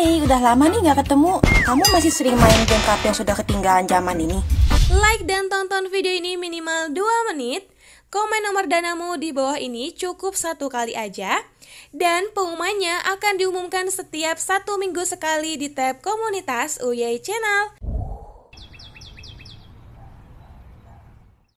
Hey, udah lama nih nggak ketemu. Kamu masih sering main game kartu yang sudah ketinggalan zaman ini? Like dan tonton video ini minimal 2 menit. Komen nomor danamu di bawah ini cukup satu kali aja. Dan pengumumannya akan diumumkan setiap satu minggu sekali di tab komunitas UY Channel.